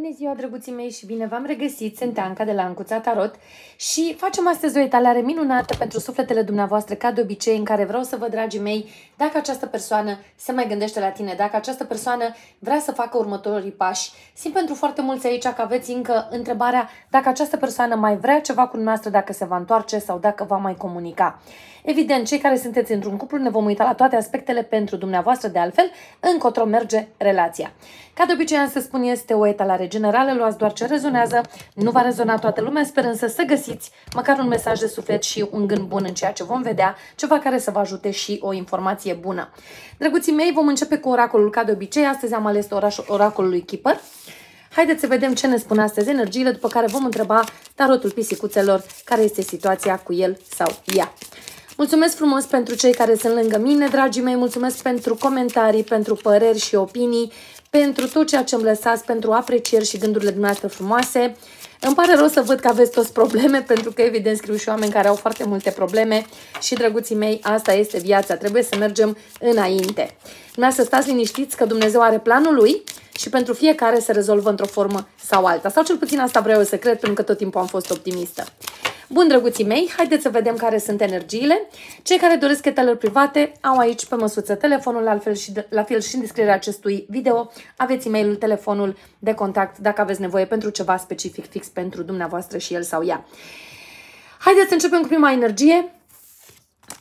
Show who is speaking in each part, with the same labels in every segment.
Speaker 1: Bună ziua, drăguții mei și bine v-am regăsit! Sunt Anca de la Ancuța Tarot și facem astăzi o etalare minunată pentru sufletele dumneavoastră, ca de obicei, în care vreau să vă, dragii mei, dacă această persoană se mai gândește la tine, dacă această persoană vrea să facă următorii pași. Simt pentru foarte mulți aici că aveți încă întrebarea dacă această persoană mai vrea ceva cu dumneavoastră, dacă se va întoarce sau dacă va mai comunica. Evident, cei care sunteți într-un cuplu ne vom uita la toate aspectele pentru dumneavoastră, de altfel, încotro merge relația. Ca de obicei am să spun, este o etalare generală, luați doar ce rezonează, nu va rezona toată lumea, sper însă să găsiți măcar un mesaj de suflet și un gând bun în ceea ce vom vedea, ceva care să vă ajute și o informație bună. Drăguții mei, vom începe cu oracolul ca de obicei, astăzi am ales orașul, oracolul lui Keeper. Haideți să vedem ce ne spune astăzi energiile, după care vom întreba tarotul pisicuțelor care este situația cu el sau ea. Mulțumesc frumos pentru cei care sunt lângă mine, dragii mei, mulțumesc pentru comentarii, pentru păreri și opinii, pentru tot ceea ce îmi lăsați, pentru aprecieri și gândurile dumneavoastră frumoase. Îmi pare rău să văd că aveți toți probleme, pentru că evident scriu și oameni care au foarte multe probleme și, drăguții mei, asta este viața. Trebuie să mergem înainte. Dumneavoastră stați liniștiți că Dumnezeu are planul Lui și pentru fiecare se rezolvă într-o formă sau alta. Sau cel puțin asta vreau eu să cred, pentru că tot timpul am fost optimistă. Bun, drăguții mei, haideți să vedem care sunt energiile. Cei care doresc chetelări private au aici pe măsuță telefonul, la fel și, de, la fel și în descrierea acestui video. Aveți e telefonul de contact dacă aveți nevoie pentru ceva specific fix pentru dumneavoastră și el sau ea. Haideți să începem cu prima energie,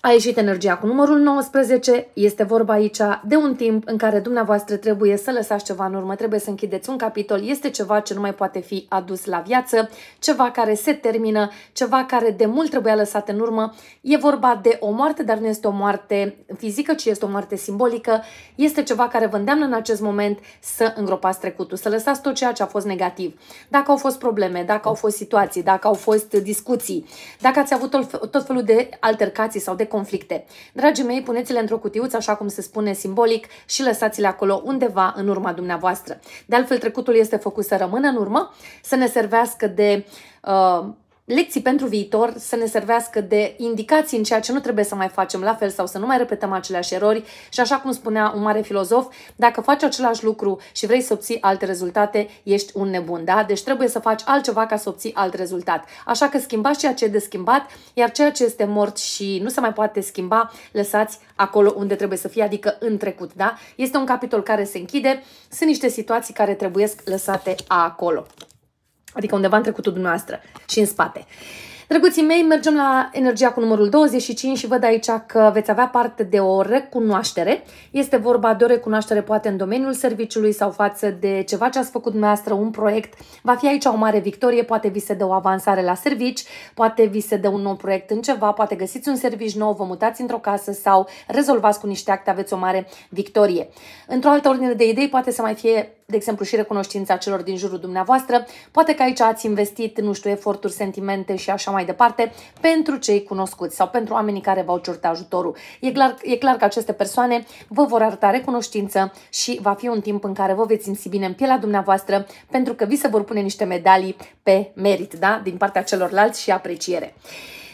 Speaker 1: a ieșit energia cu numărul 19, este vorba aici de un timp în care dumneavoastră trebuie să lăsați ceva în urmă, trebuie să închideți un capitol, este ceva ce nu mai poate fi adus la viață, ceva care se termină, ceva care de mult trebuia lăsat în urmă. E vorba de o moarte, dar nu este o moarte fizică, ci este o moarte simbolică. Este ceva care vă îndeamnă în acest moment să îngropați trecutul, să lăsați tot ceea ce a fost negativ. Dacă au fost probleme, dacă au fost situații, dacă au fost discuții, dacă ați avut tot felul de altercații sau de conflicte. Dragii mei, puneți-le într-o cutiuță, așa cum se spune simbolic, și lăsați-le acolo undeva în urma dumneavoastră. De altfel, trecutul este făcut să rămână în urmă, să ne servească de uh, lecții pentru viitor să ne servească de indicații în ceea ce nu trebuie să mai facem la fel sau să nu mai repetăm aceleași erori și așa cum spunea un mare filozof, dacă faci același lucru și vrei să obții alte rezultate, ești un nebun, da? Deci trebuie să faci altceva ca să obții alt rezultat. Așa că schimbați ceea ce e de schimbat, iar ceea ce este mort și nu se mai poate schimba, lăsați acolo unde trebuie să fie, adică în trecut, da? Este un capitol care se închide, sunt niște situații care trebuie lăsate acolo adică undeva în trecutul dumneavoastră și în spate. Drăguții mei, mergem la energia cu numărul 25 și văd aici că veți avea parte de o recunoaștere. Este vorba de o recunoaștere poate în domeniul serviciului sau față de ceva ce ați făcut dumneavoastră, un proiect. Va fi aici o mare victorie, poate vi se dă o avansare la servici, poate vi se dă un nou proiect în ceva, poate găsiți un serviciu nou, vă mutați într-o casă sau rezolvați cu niște acte, aveți o mare victorie. Într-o altă ordine de idei, poate să mai fie de exemplu, și recunoștința celor din jurul dumneavoastră. Poate că aici ați investit, nu știu, eforturi, sentimente și așa mai departe pentru cei cunoscuți sau pentru oamenii care v-au cerut ajutorul. E clar, e clar că aceste persoane vă vor arăta recunoștință și va fi un timp în care vă veți simți bine în pielea dumneavoastră pentru că vi se vor pune niște medalii pe merit, da? Din partea celorlalți și apreciere.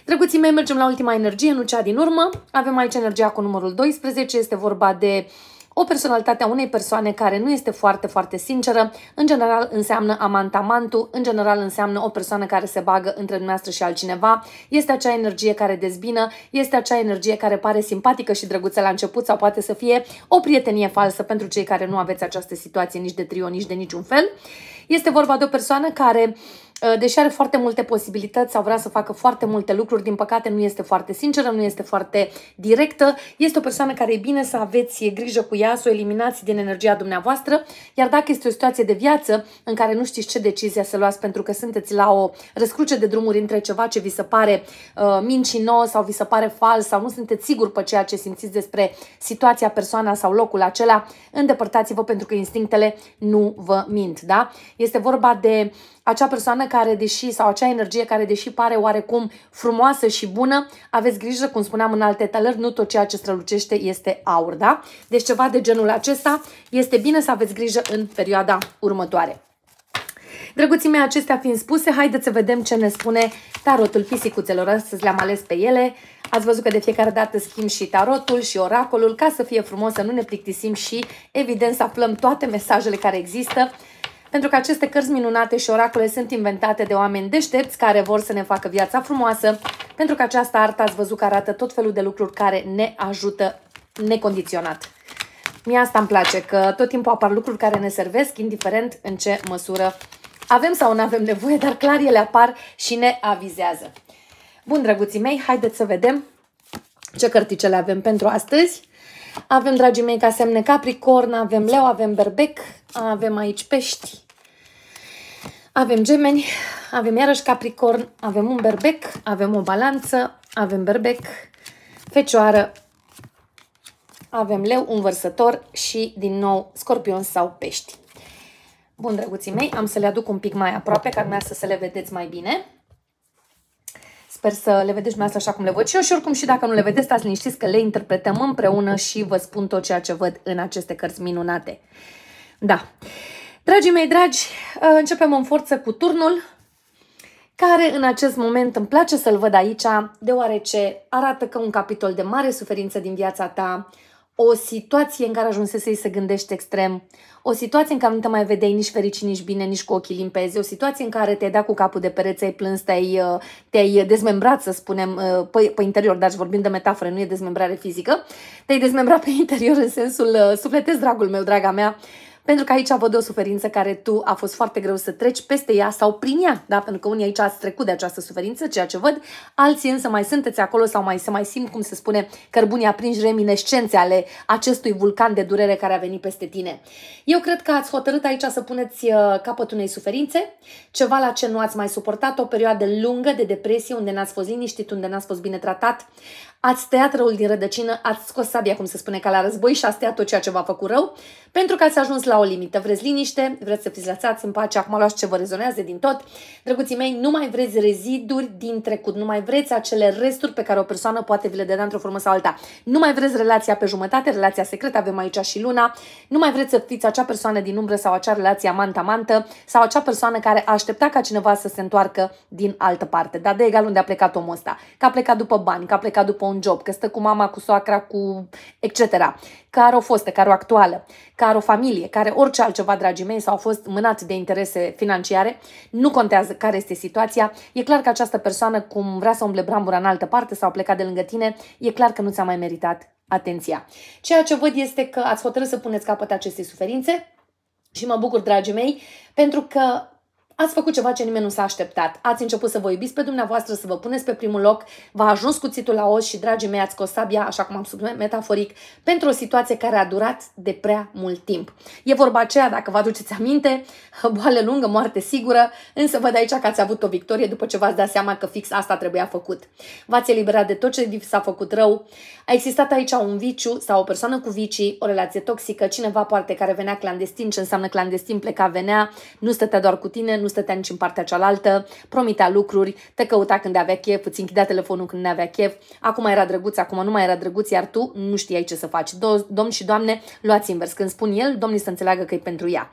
Speaker 1: Drăguții mei, mergem la ultima energie, nu cea din urmă. Avem aici energia cu numărul 12, este vorba de uh, o personalitate a unei persoane care nu este foarte, foarte sinceră, în general înseamnă amantamantul, în general înseamnă o persoană care se bagă între dumneavoastră și altcineva, este acea energie care dezbină, este acea energie care pare simpatică și drăguță la început sau poate să fie o prietenie falsă pentru cei care nu aveți această situație nici de trio, nici de niciun fel. Este vorba de o persoană care uh, Uh, deși are foarte multe posibilități sau vrea să facă foarte multe lucruri, din păcate nu este foarte sinceră, nu este foarte directă, este o persoană care e bine să aveți grijă cu ea, să o eliminați din energia dumneavoastră, iar dacă este o situație de viață în care nu știți ce decizie să luați pentru că sunteți la o răscruce de drumuri între ceva ce vi se pare uh, mincinos sau vi se pare fals sau nu sunteți sigur pe ceea ce simțiți despre situația, persoana sau locul acela, îndepărtați-vă pentru că instinctele nu vă mint, da? Este vorba de acea persoană care, deși, sau acea energie care, deși pare oarecum frumoasă și bună, aveți grijă, cum spuneam în alte talări, nu tot ceea ce strălucește este aur, da? Deci ceva de genul acesta este bine să aveți grijă în perioada următoare. Drăguții mei, acestea fiind spuse, haideți să vedem ce ne spune tarotul pisicuțelor. Astăzi le-am ales pe ele. Ați văzut că de fiecare dată schimb și tarotul și oracolul ca să fie frumos, să nu ne plictisim și, evident, să aflăm toate mesajele care există pentru că aceste cărți minunate și oracole sunt inventate de oameni deștepți care vor să ne facă viața frumoasă, pentru că această artă ați văzut că arată tot felul de lucruri care ne ajută necondiționat. Mie asta îmi place, că tot timpul apar lucruri care ne servesc, indiferent în ce măsură avem sau nu avem nevoie, dar clar ele apar și ne avizează. Bun, drăguții mei, haideți să vedem ce cărticele avem pentru astăzi. Avem, dragii mei, ca semne Capricorn, avem Leu, avem Berbec, avem aici Pești, avem Gemeni, avem iarăși Capricorn, avem un Berbec, avem o Balanță, avem Berbec, Fecioară, avem Leu, un Vărsător și, din nou, Scorpion sau Pești. Bun, drăguții mei, am să le aduc un pic mai aproape, ca dumneavoastră să le vedeți mai bine. Sper să le vedeți dumneavoastră așa cum le văd și eu și oricum și dacă nu le vedeți, stați liniștiți că le interpretăm împreună și vă spun tot ceea ce văd în aceste cărți minunate. Da. Dragii mei dragi, uh, începem în forță cu turnul, care în acest moment îmi place să-l văd aici, deoarece arată că un capitol de mare suferință din viața ta, o situație în care ajunsese să-i se gândește extrem, o situație în care nu te mai vedeai nici fericit, nici bine, nici cu ochii limpezi, o situație în care te-ai dat cu capul de pereți, ai plâns, te-ai, uh, te-ai dezmembrat, să spunem, uh, pe, pe interior, dar vorbim de metafore, nu e dezmembrare fizică, te-ai dezmembrat pe interior în sensul, uh, sufletesc, dragul meu, draga mea, uh, pentru că aici văd o suferință care tu a fost foarte greu să treci peste ea sau prin ea, da? pentru că unii aici ați trecut de această suferință, ceea ce văd, alții însă mai sunteți acolo sau mai se mai simt, cum se spune, cărbunii aprinși reminescențe ale acestui vulcan de durere care a venit peste tine. Eu cred că ați hotărât aici să puneți uh, capăt unei suferințe, ceva la ce nu ați mai suportat, o perioadă lungă de depresie unde n-ați fost liniștit, unde n-ați fost bine tratat ați tăiat răul din rădăcină, ați scos sabia, cum se spune, ca la război și ați tăiat tot ceea ce v-a făcut rău, pentru că ați ajuns la o limită. Vreți liniște, vreți să fiți lăsați în pace, acum luați ce vă rezonează din tot. Drăguții mei, nu mai vreți reziduri din trecut, nu mai vreți acele resturi pe care o persoană poate vi le dea într-o formă sau alta. Nu mai vreți relația pe jumătate, relația secretă, avem aici și luna. Nu mai vreți să fiți acea persoană din umbră sau acea relație amant-amantă sau acea persoană care aștepta ca cineva să se întoarcă din altă parte. Dar de egal unde a plecat omul ăsta. Că a plecat după bani, că a plecat după un job, că stă cu mama, cu soacra, cu etc. Că are o fostă, care o actuală, că are o familie, care orice altceva, dragii mei, sau au fost mânați de interese financiare, nu contează care este situația. E clar că această persoană, cum vrea să umble brambura în altă parte sau a plecat de lângă tine, e clar că nu ți-a mai meritat atenția. Ceea ce văd este că ați hotărât să puneți capăt acestei suferințe și mă bucur, dragii mei, pentru că ați făcut ceva ce nimeni nu s-a așteptat. Ați început să vă iubiți pe dumneavoastră, să vă puneți pe primul loc, v-a ajuns cuțitul la os și, dragii mei, ați scos sabia, așa cum am spus metaforic, pentru o situație care a durat de prea mult timp. E vorba aceea, dacă vă aduceți aminte, boală lungă, moarte sigură, însă văd aici că ați avut o victorie după ce v-ați dat seama că fix asta trebuia făcut. V-ați eliberat de tot ce vi s-a făcut rău. A existat aici un viciu sau o persoană cu vicii, o relație toxică, cineva poate care venea clandestin, ce înseamnă clandestin, pleca, venea, nu stătea doar cu tine, nu stătea nici în partea cealaltă, promitea lucruri, te căuta când avea chef, îți închidea telefonul când nu avea chef, acum era drăguț, acum nu mai era drăguț, iar tu nu știai ce să faci. Do- domn și doamne, luați invers. Când spun el, domnii să înțeleagă că e pentru ea.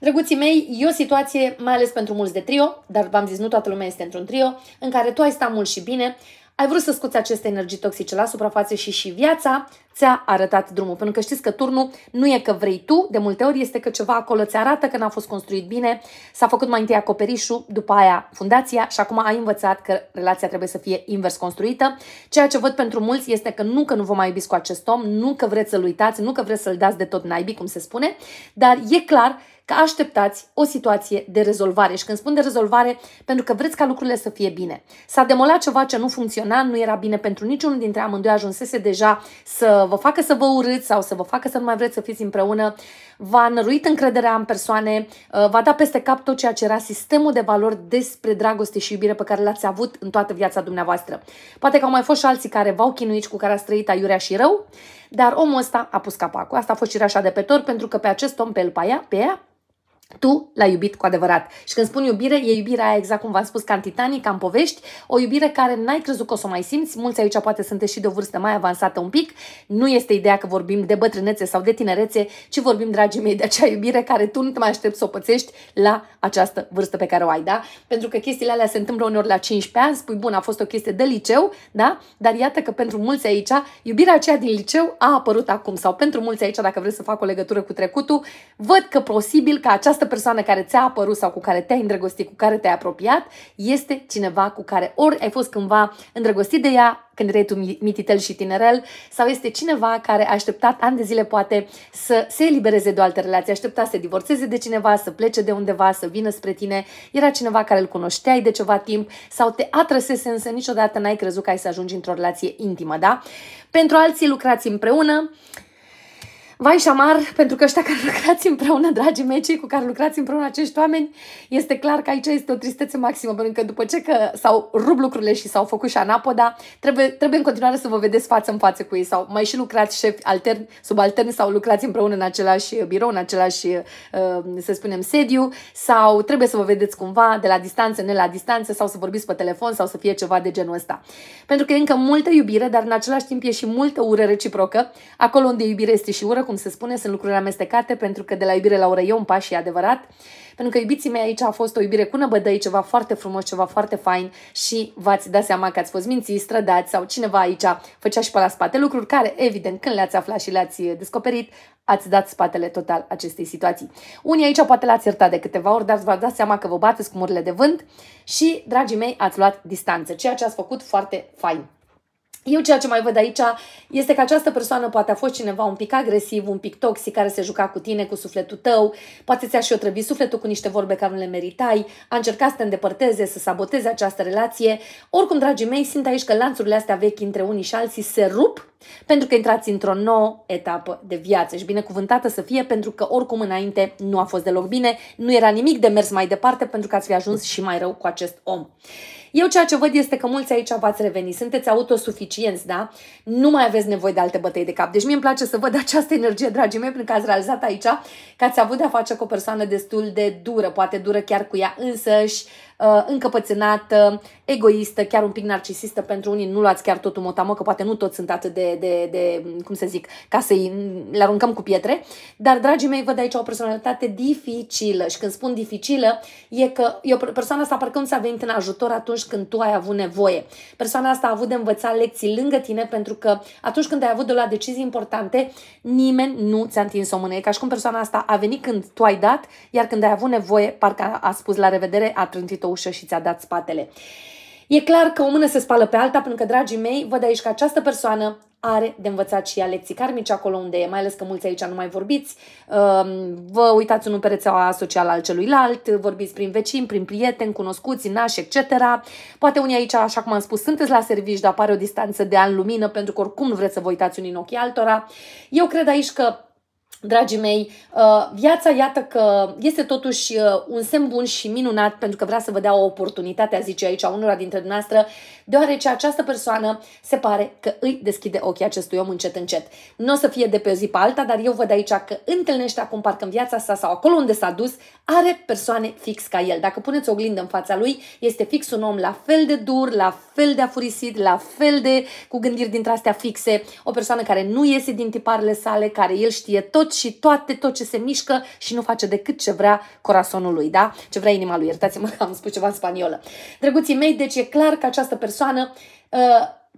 Speaker 1: Drăguții mei, e o situație, mai ales pentru mulți de trio, dar v-am zis, nu toată lumea este într-un trio, în care tu ai stat mult și bine, ai vrut să scoți aceste energii toxice la suprafață și și viața ți-a arătat drumul. Pentru că știți că turnul nu e că vrei tu, de multe ori este că ceva acolo ți arată că n-a fost construit bine, s-a făcut mai întâi acoperișul, după aia fundația și acum ai învățat că relația trebuie să fie invers construită. Ceea ce văd pentru mulți este că nu că nu vă mai iubiți cu acest om, nu că vreți să-l uitați, nu că vreți să-l dați de tot naibii, cum se spune, dar e clar că așteptați o situație de rezolvare. Și când spun de rezolvare, pentru că vreți ca lucrurile să fie bine. S-a demolat ceva ce nu funcționa, nu era bine pentru niciunul dintre amândoi, ajunsese deja să vă facă să vă urâți sau să vă facă să nu mai vreți să fiți împreună va năruit încrederea în persoane, uh, va da peste cap tot ceea ce era sistemul de valori despre dragoste și iubire pe care l-ați avut în toată viața dumneavoastră. Poate că au mai fost și alții care v-au chinuit cu care a trăit aiurea și rău, dar omul ăsta a pus capacul. Asta a fost și așa de pe tor, pentru că pe acest om, pe el, pe ea, pe ea, tu l-ai iubit cu adevărat. Și când spun iubire, e iubirea aia exact cum v-am spus, ca în Titanic, ca în povești, o iubire care n-ai crezut că o să o mai simți, mulți aici poate sunteți și de o vârstă mai avansată un pic, nu este ideea că vorbim de bătrânețe sau de tinerețe, ci vorbim, dragii mei, de acea iubire care tu nu te mai aștepți să o pățești la această vârstă pe care o ai, da? Pentru că chestiile alea se întâmplă uneori la 15 ani, spui, bun, a fost o chestie de liceu, da? Dar iată că pentru mulți aici, iubirea aceea din liceu a apărut acum sau pentru mulți aici, dacă vreți să fac o legătură cu trecutul, văd că posibil că această această persoană care ți-a apărut sau cu care te-ai îndrăgostit, cu care te-ai apropiat, este cineva cu care ori ai fost cândva îndrăgostit de ea, când erai tu mititel și tinerel, sau este cineva care a așteptat ani de zile poate să se elibereze de o altă relație, aștepta să se divorțeze de cineva, să plece de undeva, să vină spre tine, era cineva care îl cunoșteai de ceva timp sau te atrăsese, însă niciodată n-ai crezut că ai să ajungi într-o relație intimă, da? Pentru alții lucrați împreună, Vai și amar, pentru că ăștia care lucrați împreună, dragii mei, cei cu care lucrați împreună acești oameni, este clar că aici este o tristețe maximă, pentru că după ce că s-au rupt lucrurile și s-au făcut și anapoda, trebuie, trebuie în continuare să vă vedeți față în față cu ei sau mai și lucrați șef altern, subalterni sau lucrați împreună în același uh, birou, în același, uh, uh, să spunem, sediu sau trebuie să vă vedeți cumva de la distanță, ne la distanță sau să vorbiți pe telefon sau să fie ceva de genul ăsta. Pentru că e încă multă iubire, dar în același timp e și multă ură reciprocă, acolo unde iubire este și ură, cum se spune, sunt lucruri amestecate, pentru că de la iubire la ură e un pas și e adevărat. Pentru că iubiții mei aici a fost o iubire cu năbădăi, ceva foarte frumos, ceva foarte fain și v-ați dat seama că ați fost mințiți, strădați sau cineva aici făcea și pe la spate lucruri care, evident, când le-ați aflat și le-ați descoperit, ați dat spatele total acestei situații. Unii aici poate l-ați iertat de câteva ori, dar v-ați dat seama că vă bateți cu murile de vânt și, dragii mei, ați luat distanță, ceea ce ați făcut foarte fain. Eu ceea ce mai văd aici este că această persoană poate a fost cineva un pic agresiv, un pic toxic, care se juca cu tine, cu sufletul tău, poate ți-a și otrăvit sufletul cu niște vorbe care nu le meritai, a încercat să te îndepărteze, să saboteze această relație. Oricum, dragii mei, simt aici că lanțurile astea vechi între unii și alții se rup pentru că intrați într-o nouă etapă de viață și binecuvântată să fie, pentru că oricum înainte nu a fost deloc bine, nu era nimic de mers mai departe pentru că ați fi ajuns și mai rău cu acest om. Eu ceea ce văd este că mulți aici v-ați revenit, sunteți autosuficienți, da? Nu mai aveți nevoie de alte bătăi de cap. Deci mie îmi place să văd această energie, dragii mei, pentru că ați realizat aici că ați avut de-a face cu o persoană destul de dură, poate dură chiar cu ea însăși, Uh, încăpățânată, egoistă, chiar un pic narcisistă. Pentru unii nu luați chiar totul motamă, că poate nu toți sunt atât de, de, de cum să zic, ca să-i le aruncăm cu pietre. Dar, dragii mei, văd aici o personalitate dificilă și când spun dificilă, e că e o asta parcă nu s-a venit în ajutor atunci când tu ai avut nevoie. Persoana asta a avut de învățat lecții lângă tine pentru că atunci când ai avut de la decizii importante, nimeni nu ți-a întins o mână. E ca și cum persoana asta a venit când tu ai dat, iar când ai avut nevoie, parcă a spus la revedere, a trântit găsit o ușă și ți-a dat spatele. E clar că o mână se spală pe alta, pentru că, dragii mei, văd aici că această persoană are de învățat și ea lecții karmice acolo unde e, mai ales că mulți aici nu mai vorbiți, ehm, vă uitați unul pe rețeaua socială al celuilalt, vorbiți prin vecini, prin prieteni, cunoscuți, nași, etc. Poate unii aici, așa cum am spus, sunteți la servici, dar apare o distanță de an lumină pentru că oricum nu vreți să vă uitați unii în ochii altora. Eu cred aici că Dragii mei, uh, viața, iată că este totuși uh, un semn bun și minunat pentru că vrea să vă dea o oportunitate, a zice aici, a unora dintre dumneavoastră, deoarece această persoană se pare că îi deschide ochii acestui om încet, încet. Nu o să fie de pe o zi pe alta, dar eu văd aici că întâlnește acum parcă în viața sa sau acolo unde s-a dus, are persoane fix ca el. Dacă puneți o oglindă în fața lui, este fix un om la fel de dur, la fel de afurisit, la fel de cu gândiri dintre astea fixe, o persoană care nu iese din tiparele sale, care el știe tot tot și toate, tot ce se mișcă și nu face decât ce vrea corazonul lui, da? Ce vrea inima lui, iertați-mă că am spus ceva în spaniolă. Drăguții mei, deci e clar că această persoană uh,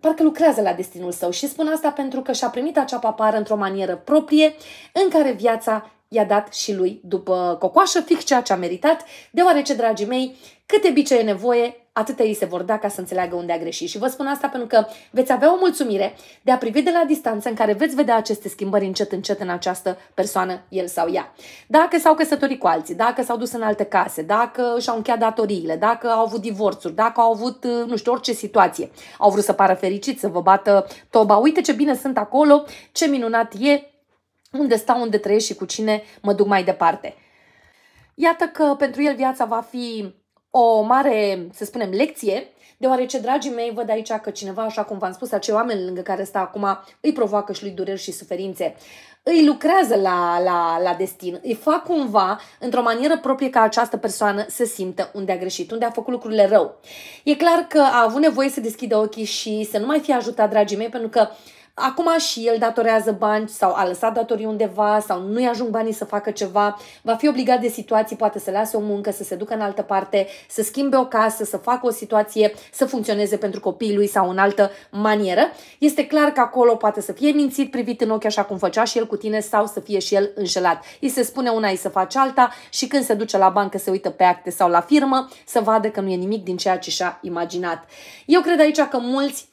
Speaker 1: parcă lucrează la destinul său și spun asta pentru că și-a primit acea papară într-o manieră proprie în care viața i-a dat și lui după cocoașă fix ceea ce a meritat, deoarece, dragii mei, câte bice e nevoie, atâtea ei se vor da ca să înțeleagă unde a greșit. Și vă spun asta pentru că veți avea o mulțumire de a privi de la distanță în care veți vedea aceste schimbări încet, încet în această persoană, el sau ea. Dacă s-au căsătorit cu alții, dacă s-au dus în alte case, dacă și-au încheiat datoriile, dacă au avut divorțuri, dacă au avut, nu știu, orice situație, au vrut să pară fericiți, să vă bată toba, uite ce bine sunt acolo, ce minunat e, unde stau, unde trăiesc și cu cine mă duc mai departe. Iată că pentru el viața va fi o mare, să spunem, lecție, deoarece, dragii mei, văd aici că cineva, așa cum v-am spus, acei oameni lângă care stă acum, îi provoacă și lui dureri și suferințe. Îi lucrează la, la, la destin, îi fac cumva, într-o manieră proprie, ca această persoană să simtă unde a greșit, unde a făcut lucrurile rău. E clar că a avut nevoie să deschidă ochii și să nu mai fie ajutat, dragii mei, pentru că Acum și el datorează bani sau a lăsat datorii undeva sau nu-i ajung banii să facă ceva, va fi obligat de situații, poate să lase o muncă, să se ducă în altă parte, să schimbe o casă, să facă o situație, să funcționeze pentru copiii lui sau în altă manieră. Este clar că acolo poate să fie mințit privit în ochi așa cum făcea și el cu tine sau să fie și el înșelat. Îi se spune una, îi să face alta și când se duce la bancă se uită pe acte sau la firmă să vadă că nu e nimic din ceea ce și-a imaginat. Eu cred aici că mulți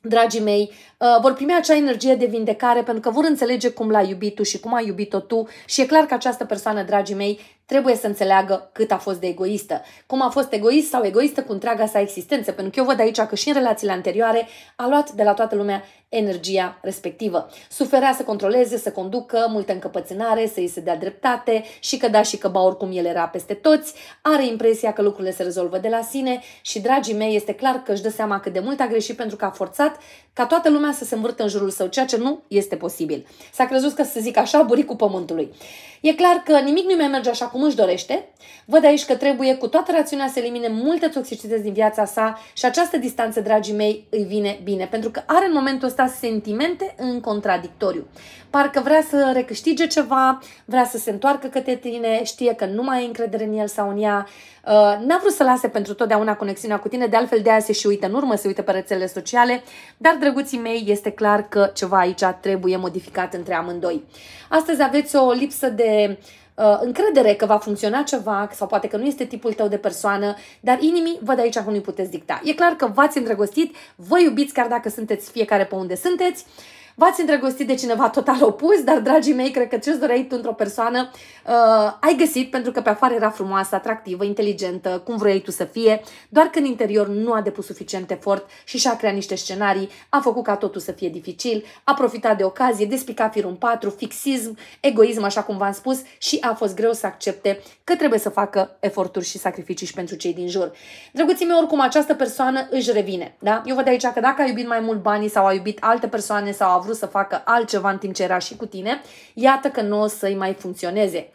Speaker 1: dragii mei, uh, vor primi acea energie de vindecare pentru că vor înțelege cum l-ai iubit tu și cum ai iubit-o tu și e clar că această persoană, dragii mei, trebuie să înțeleagă cât a fost de egoistă. Cum a fost egoist sau egoistă cu întreaga sa existență. Pentru că eu văd aici că și în relațiile anterioare a luat de la toată lumea energia respectivă. Suferea să controleze, să conducă, multă încăpățânare, să îi se dea dreptate și că da și că ba oricum el era peste toți, are impresia că lucrurile se rezolvă de la sine și, dragii mei, este clar că își dă seama cât de mult a greșit pentru că a forțat ca toată lumea să se învârtă în jurul său, ceea ce nu este posibil. S-a crezut că să zic așa, buricul pământului. E clar că nimic nu mai merge așa cum cum își dorește. Văd aici că trebuie cu toată rațiunea să elimine multe toxicități din viața sa și această distanță, dragii mei, îi vine bine, pentru că are în momentul ăsta sentimente în contradictoriu. Parcă vrea să recâștige ceva, vrea să se întoarcă către tine, știe că nu mai ai încredere în el sau în ea, uh, n-a vrut să lase pentru totdeauna conexiunea cu tine, de altfel de aia se și uită în urmă, se uită pe rețelele sociale, dar, drăguții mei, este clar că ceva aici trebuie modificat între amândoi. Astăzi aveți o lipsă de uh, Uh, încredere că va funcționa ceva sau poate că nu este tipul tău de persoană, dar inimii văd aici că nu-i puteți dicta. E clar că v-ați îndrăgostit, vă iubiți chiar dacă sunteți fiecare pe unde sunteți, uh, v-ați îndrăgostit de cineva total opus, dar, dragii mei, cred că ce-ți doreai tu într-o persoană uh, ai găsit pentru că pe afară era frumoasă, atractivă, inteligentă, cum vrei tu să fie, doar că în interior nu a depus suficient efort și și-a creat niște scenarii, a făcut ca totul să fie dificil, a profitat de ocazie, despica firul în patru, fixism, egoism, așa cum v-am spus, și a fost greu să accepte că trebuie să facă eforturi și sacrificii și pentru cei din jur. Drăguții mei, oricum, această persoană își revine. Da? Eu văd aici că dacă a iubit mai mult banii sau a iubit alte persoane sau a avut vrut să facă altceva în timp ce era și cu tine, iată că nu o să-i mai funcționeze.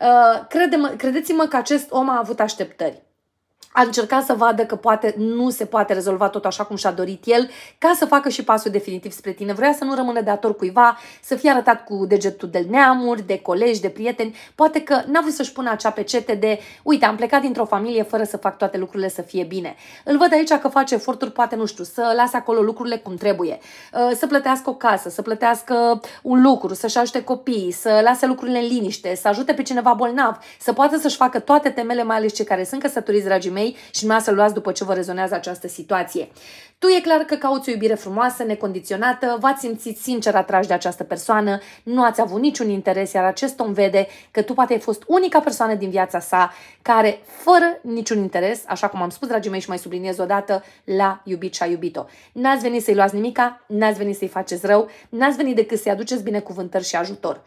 Speaker 1: Uh, crede credeți-mă că acest om a avut așteptări a încercat să vadă că poate nu se poate rezolva tot așa cum și-a dorit el, ca să facă și pasul definitiv spre tine. Vrea să nu rămână dator cuiva, să fie arătat cu degetul de neamuri, de colegi, de prieteni. Poate că n-a vrut să-și pună acea pecete de, uite, am plecat dintr-o familie fără să fac toate lucrurile să fie bine. Îl văd aici că face eforturi, poate, nu știu, să lase acolo lucrurile cum trebuie, ă, să plătească o casă, să plătească un lucru, să-și ajute copiii, să lase lucrurile în liniște, să ajute pe cineva bolnav, să poată să-și facă toate temele, mai ales cei care sunt căsătoriți, dragii mei, mei și nu să-l luați după ce vă rezonează această situație. Tu e clar că cauți o iubire frumoasă, necondiționată, v-ați simțit sincer atrași de această persoană, nu ați avut niciun interes, iar acest om vede că tu poate ai fost unica persoană din viața sa care, fără niciun interes, așa cum am spus, dragii mei, și mai subliniez odată, l-a iubit și a iubit-o. N-ați venit să-i luați nimica, n-ați venit să-i faceți rău, n-ați venit decât să-i aduceți binecuvântări și ajutor.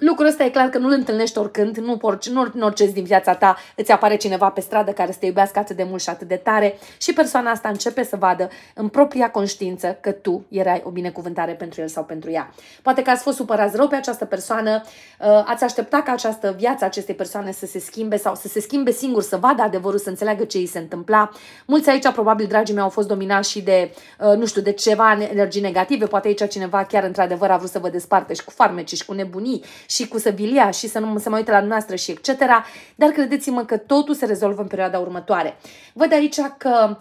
Speaker 1: Lucrul ăsta e clar că nu-l întâlnești oricând, nu, orice, nu în orice din viața ta îți apare cineva pe stradă care să te iubească atât de mult și atât de tare și persoana asta începe să vadă în propria conștiință că tu erai o binecuvântare pentru el sau pentru ea. Poate că ați fost supărați rău pe această persoană, uh, ați aștepta ca această viață acestei persoane să se schimbe sau să se schimbe singur, să vadă adevărul, să înțeleagă ce îi se întâmpla. Mulți aici, probabil, dragii mei, au fost dominați și de, uh, nu știu, de ceva energii negative, poate aici cineva chiar într-adevăr a vrut să vă desparte și cu farmeci și cu nebunii și cu săvilia și să nu se mai uite la noastră și etc. Dar credeți-mă că totul se rezolvă în perioada următoare. Văd aici că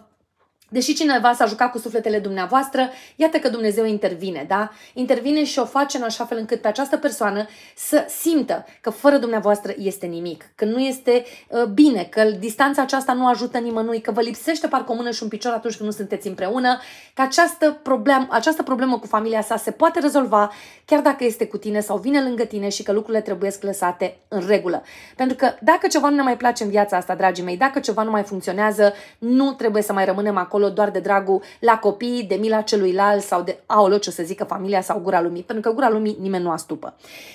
Speaker 1: Deși cineva s-a jucat cu sufletele dumneavoastră, iată că Dumnezeu intervine, da? Intervine și o face în așa fel încât pe această persoană să simtă că fără dumneavoastră este nimic, că nu este uh, bine, că distanța aceasta nu ajută nimănui, că vă lipsește parcă o mână și un picior atunci când nu sunteți împreună, că această, problem, această problemă cu familia sa se poate rezolva chiar dacă este cu tine sau vine lângă tine și că lucrurile trebuie lăsate în regulă. Pentru că dacă ceva nu ne mai place în viața asta, dragii mei, dacă ceva nu mai funcționează, nu trebuie să mai rămânem acolo acolo doar de dragul la copii, de mila celuilalt sau de, aolo ce o să zică familia sau gura lumii, pentru că gura lumii nimeni nu astupă.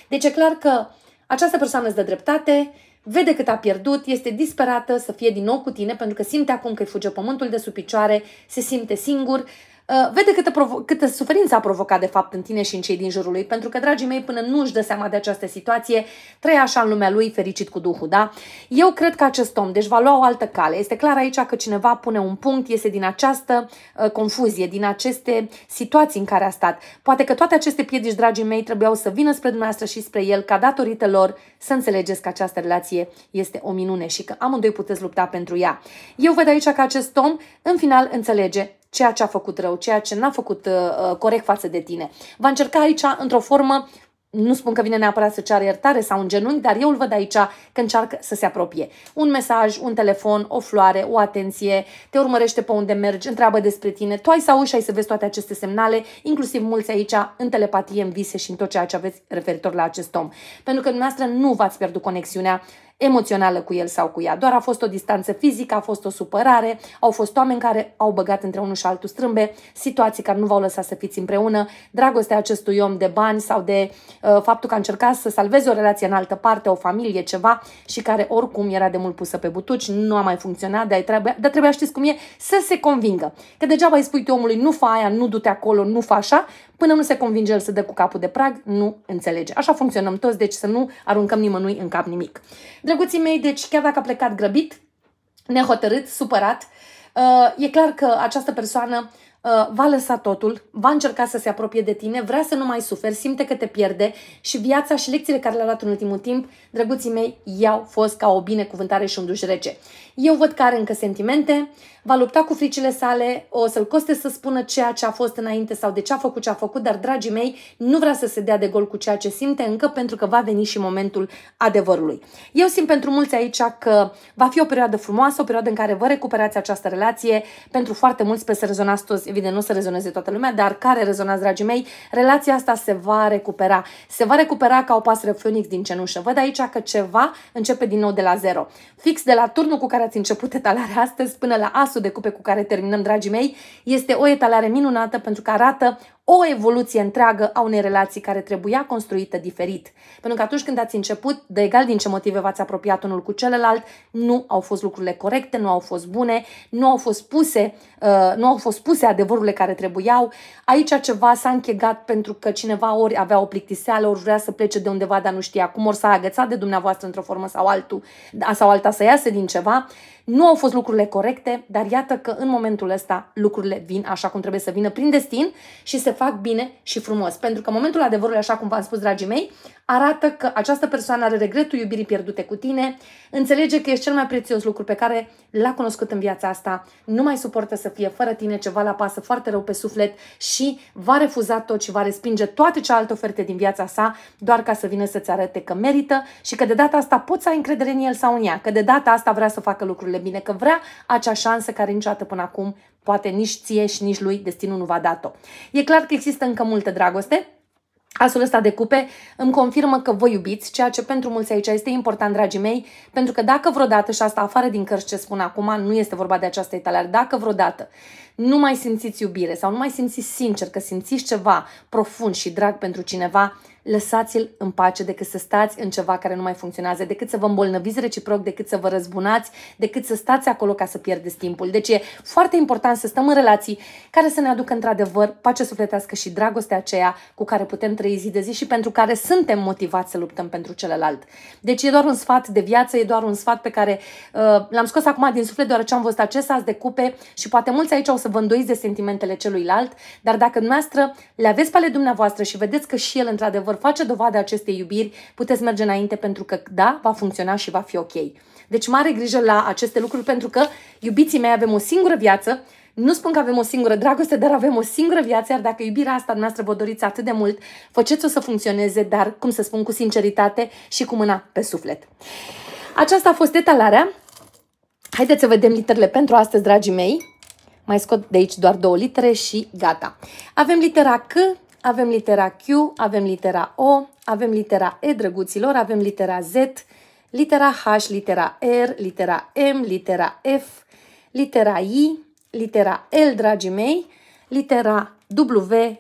Speaker 1: Deci e clar că această persoană îți dă dreptate, vede cât a pierdut, este disperată să fie din nou cu tine pentru că simte acum că îi fuge pământul de sub picioare, se simte singur, uh, Uh, vede câtă, provo- câtă suferință a provocat de fapt în tine și în cei din jurul lui, pentru că, dragii mei, până nu își dă seama de această situație, trăia așa în lumea lui, fericit cu Duhul, da? Eu cred că acest om, deci va lua o altă cale. Este clar aici că cineva pune un punct, iese din această uh, confuzie, din aceste situații în care a stat. Poate că toate aceste piedici, dragii mei, trebuiau să vină spre dumneavoastră și spre el, ca datorită lor să înțelegeți că această relație este o minune și că amândoi puteți lupta pentru ea. Eu văd aici că acest om, în final, înțelege ceea ce a făcut rău, ceea ce n-a făcut uh, uh, corect față de tine. Va încerca aici într-o formă nu spun că vine neapărat să ceară iertare sau un genunchi, dar eu îl văd aici că încearcă să se apropie. Un mesaj, un telefon, o floare, o atenție, te urmărește pe unde mergi, întreabă despre tine, tu ai să auzi și ai să vezi toate aceste semnale, inclusiv mulți aici în telepatie, în vise și în tot ceea ce aveți referitor la acest om. Pentru că dumneavoastră nu v-ați pierdut conexiunea emoțională cu el sau cu ea. Doar a fost o distanță fizică, a fost o supărare, au fost oameni care au băgat între unul și altul strâmbe, situații care nu v-au lăsat să fiți împreună, dragostea acestui om de bani sau de uh, faptul că a încercat să salveze o relație în altă parte, o familie, ceva și care oricum era de mult pusă pe butuci, nu a mai funcționat, dar trebuia, dar trebuia știți cum e, să se convingă. Că degeaba îi spui tu omului nu fa aia, nu du-te acolo, nu fa așa, Până nu se convinge el să dă cu capul de prag, nu înțelege. Așa funcționăm toți, deci să nu aruncăm nimănui în cap nimic. Drăguții mei, deci chiar dacă a plecat grăbit, nehotărât, supărat, uh, e clar că această persoană Uh, va lăsa totul, va încerca să se apropie de tine, vrea să nu mai suferi, simte că te pierde și viața și lecțiile care le-a dat în ultimul timp, drăguții mei, i-au fost ca o binecuvântare și un duș rece. Eu văd că are încă sentimente, va lupta cu fricile sale, o să-l coste să spună ceea ce a fost înainte sau de ce a făcut ce a făcut, dar, dragii mei, nu vrea să se dea de gol cu ceea ce simte încă pentru că va veni și momentul adevărului. Eu simt pentru mulți aici că va fi o perioadă frumoasă, o perioadă în care vă recuperați această relație, pentru foarte mulți pe să rezonați toți evident nu se rezoneze toată lumea, dar care rezonați, dragii mei, relația asta se va recupera. Se va recupera ca o pasăre phoenix din cenușă. Văd aici că ceva începe din nou de la zero. Fix de la turnul cu care ați început etalarea astăzi până la asul de cupe cu care terminăm, dragii mei, este o etalare minunată pentru că arată o evoluție întreagă a unei relații care trebuia construită diferit. Pentru că atunci când ați început, de egal din ce motive v-ați apropiat unul cu celălalt, nu au fost lucrurile corecte, nu au fost bune, nu au fost puse, uh, nu au fost puse adevărurile care trebuiau. Aici ceva s-a închegat pentru că cineva ori avea o plictiseală, ori vrea să plece de undeva, dar nu știa cum, ori s-a agățat de dumneavoastră într-o formă sau, altul, da, sau alta să iasă din ceva. Nu au fost lucrurile corecte, dar iată că în momentul ăsta lucrurile vin așa cum trebuie să vină prin destin și se fac bine și frumos. Pentru că momentul adevărului, așa cum v-am spus, dragii mei, arată că această persoană are regretul iubirii pierdute cu tine, înțelege că ești cel mai prețios lucru pe care l-a cunoscut în viața asta, nu mai suportă să fie fără tine, ceva la pasă foarte rău pe suflet și va refuza tot și va respinge toate cealaltă oferte din viața sa doar ca să vină să-ți arate că merită și că de data asta poți să ai încredere în el sau în ea, că de data asta vrea să facă lucrurile bine, că vrea acea șansă care niciodată până acum poate nici ție și nici lui destinul nu va dat-o. E clar că există încă multă dragoste, Asul ăsta de cupe îmi confirmă că vă iubiți, ceea ce pentru mulți aici este important, dragii mei, pentru că dacă vreodată, și asta afară din cărți ce spun acum, nu este vorba de această etalare, dacă vreodată nu mai simțiți iubire sau nu mai simțiți sincer că simțiți ceva profund și drag pentru cineva, lăsați-l în pace decât să stați în ceva care nu mai funcționează, decât să vă îmbolnăviți reciproc, decât să vă răzbunați, decât să stați acolo ca să pierdeți timpul. Deci e foarte important să stăm în relații care să ne aducă într-adevăr pace sufletească și dragostea aceea cu care putem trăi zi de zi și pentru care suntem motivați să luptăm pentru celălalt. Deci e doar un sfat de viață, e doar un sfat pe care uh, l-am scos acum din suflet deoarece am văzut acest as de cupe și poate mulți aici o să vă îndoiți de sentimentele celuilalt, dar dacă dumneavoastră le aveți pe ale dumneavoastră și vedeți că și el într-adevăr face dovada acestei iubiri, puteți merge înainte pentru că da, va funcționa și va fi ok. Deci mare grijă la aceste lucruri pentru că, iubiții mei, avem o singură viață, nu spun că avem o singură dragoste, dar avem o singură viață, iar dacă iubirea asta noastră vă doriți atât de mult, faceți-o să funcționeze, dar, cum să spun, cu sinceritate și cu mâna pe suflet. Aceasta a fost detalarea. Haideți să vedem literele pentru astăzi, dragii mei. Mai scot de aici doar două litere și gata. Avem litera C, avem litera Q, avem litera O, avem litera E, drăguților, avem litera Z, litera H, litera R, litera M, litera F, litera I, litera L, dragii mei, litera W,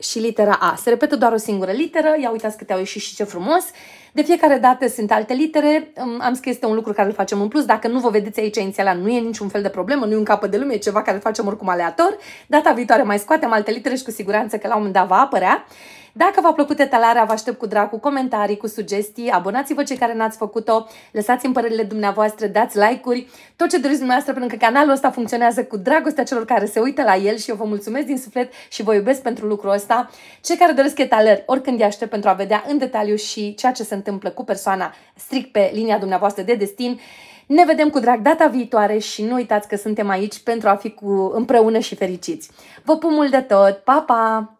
Speaker 1: și litera A. Se repetă doar o singură literă, ia uitați câte au ieșit și ce frumos. De fiecare dată sunt alte litere, am scris este un lucru care îl facem în plus, dacă nu vă vedeți aici inițiala nu e niciun fel de problemă, nu e un capăt de lume, e ceva care îl facem oricum aleator. Data viitoare mai scoatem alte litere și cu siguranță că la un moment dat va apărea. Dacă v-a plăcut etalarea, vă aștept cu drag cu comentarii, cu sugestii, abonați-vă cei care n-ați făcut-o, lăsați-mi părerile dumneavoastră, dați like-uri, tot ce doriți dumneavoastră, pentru că canalul ăsta funcționează cu dragostea celor care se uită la el și eu vă mulțumesc din suflet și vă iubesc pentru lucrul ăsta. Cei care doresc etalări, oricând îi aștept pentru a vedea în detaliu și ceea ce se întâmplă cu persoana strict pe linia dumneavoastră de destin. Ne vedem cu drag data viitoare și nu uitați că suntem aici pentru a fi cu împreună și fericiți. Vă pup mult de tot! Pa, pa!